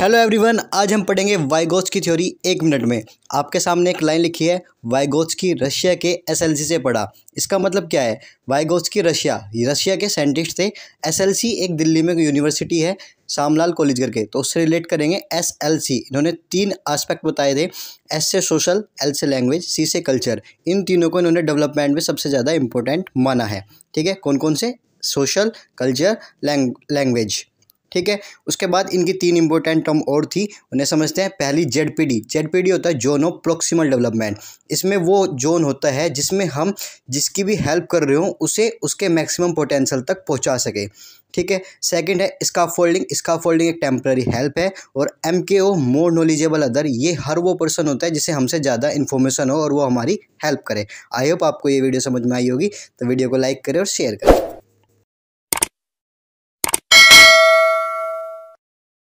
hello everyone आज हम पढ़ेंगे वाइगोस की थ्योरी एक मिनट में आपके सामने एक लाइन लिखी है वाइगोस की रशिया के एसएलसी से पढ़ा इसका मतलब क्या है वाइगोस की रशिया रशिया के साइंटिस्ट थे एसएलसी एक दिल्ली में यूनिवर्सिटी है सामलाल कॉलेज करके तो उससे रिलेट करेंगे एस एल सी इन्होंने तीन आस्पेक्ट बताए थे एस से सोशल एल से लैंग्वेज सी से कल्चर इन तीनों को इन्होंने डेवलपमेंट में सबसे ज़्यादा इंपॉर्टेंट माना है ठीक है कौन कौन से सोशल कल्चर लैंग्वेज ठीक है उसके बाद इनकी तीन इंपॉर्टेंट टर्म और थी उन्हें समझते हैं पहली Z P D Z P D होता है जोन ऑफ प्रोक्सीमल डेवलपमेंट इसमें वो जोन होता है जिसमें हम जिसकी भी हेल्प कर रहे हो उसे उसके मैक्सिमम पोटेंशियल तक पहुंचा सके ठीक है सेकंड है इसका फोल्डिंग इसका फोल्डिंग एक टेम्प्रेरी हेल्प है और एम के ओ मोर नॉलेजेबल अदर ये हर वो पर्सन होता है जिसे हमसे ज़्यादा इन्फॉर्मेशन हो और वो हमारी हेल्प करे आई होप आपको ये वीडियो समझ में आई होगी तो वीडियो को लाइक करें और शेयर करें